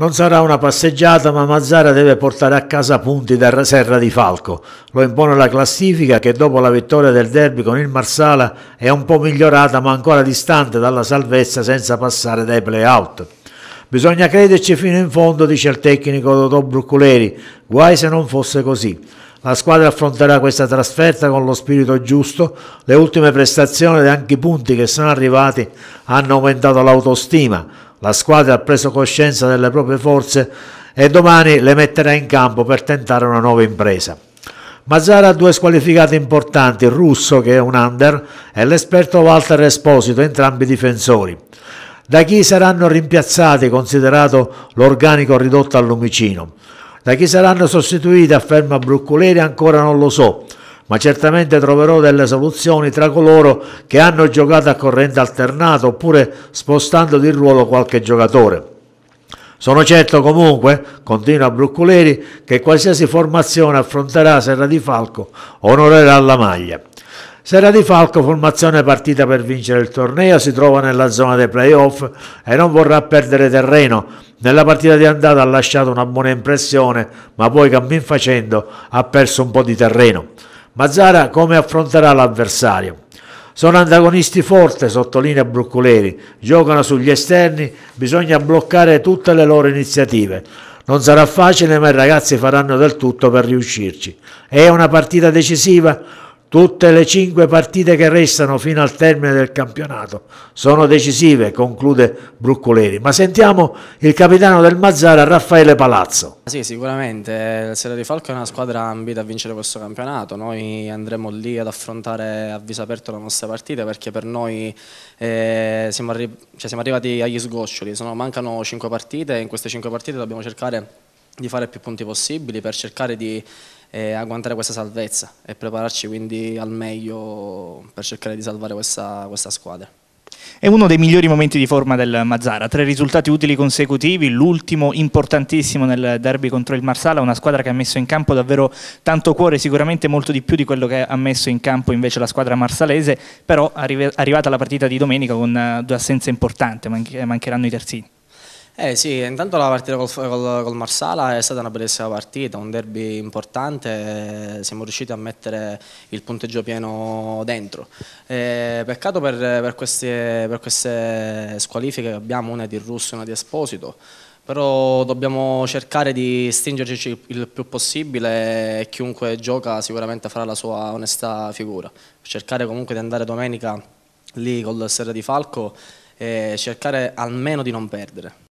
Non sarà una passeggiata, ma Mazzara deve portare a casa punti da Serra di Falco. Lo impone la classifica che dopo la vittoria del derby con il Marsala è un po' migliorata, ma ancora distante dalla salvezza senza passare dai play-out. Bisogna crederci fino in fondo, dice il tecnico Dotò Brucculeri. Guai se non fosse così. La squadra affronterà questa trasferta con lo spirito giusto, le ultime prestazioni ed anche i punti che sono arrivati hanno aumentato l'autostima. La squadra ha preso coscienza delle proprie forze e domani le metterà in campo per tentare una nuova impresa. Mazzara ha due squalificati importanti, il russo che è un under e l'esperto Walter Esposito, entrambi difensori. Da chi saranno rimpiazzati considerato l'organico ridotto al lumicino? Da chi saranno sostituiti, afferma Brucculeri, ancora non lo so ma certamente troverò delle soluzioni tra coloro che hanno giocato a corrente alternata oppure spostando di ruolo qualche giocatore. Sono certo comunque, continua Brucculeri, che qualsiasi formazione affronterà Serra di Falco onorerà la maglia. Serra di Falco, formazione partita per vincere il torneo, si trova nella zona dei playoff e non vorrà perdere terreno. Nella partita di andata ha lasciato una buona impressione, ma poi cammin facendo ha perso un po' di terreno. Mazzara come affronterà l'avversario? Sono antagonisti forti, sottolinea Brucculeri, giocano sugli esterni, bisogna bloccare tutte le loro iniziative. Non sarà facile, ma i ragazzi faranno del tutto per riuscirci. È una partita decisiva? Tutte le cinque partite che restano fino al termine del campionato sono decisive, conclude Bruccoleri. Ma sentiamo il capitano del Mazzara, Raffaele Palazzo. Sì, sicuramente. Il Serie di Falco è una squadra ambita a vincere questo campionato. Noi andremo lì ad affrontare a viso aperto la nostra partita perché per noi eh, siamo, arri cioè siamo, arrivati agli sgoccioli. Sono, mancano cinque partite e in queste cinque partite dobbiamo cercare di fare più punti possibili per cercare di eh, agguantare questa salvezza e prepararci quindi al meglio per cercare di salvare questa, questa squadra. È uno dei migliori momenti di forma del Mazzara, tre risultati utili consecutivi, l'ultimo importantissimo nel derby contro il Marsala, una squadra che ha messo in campo davvero tanto cuore, sicuramente molto di più di quello che ha messo in campo invece la squadra marsalese, però arrivata la partita di domenica con eh, due assenze importanti, mancheranno i terzini. Eh sì, intanto la partita col, col, col, Marsala è stata una bellissima partita, un derby importante, eh, siamo riusciti a mettere il punteggio pieno dentro. Eh, peccato per, per, queste, per, queste, squalifiche che abbiamo, una di Russo e una di Esposito, però dobbiamo cercare di stringerci il più possibile e chiunque gioca sicuramente farà la sua onesta figura. Cercare comunque di andare domenica lì col Serra di Falco e cercare almeno di non perdere.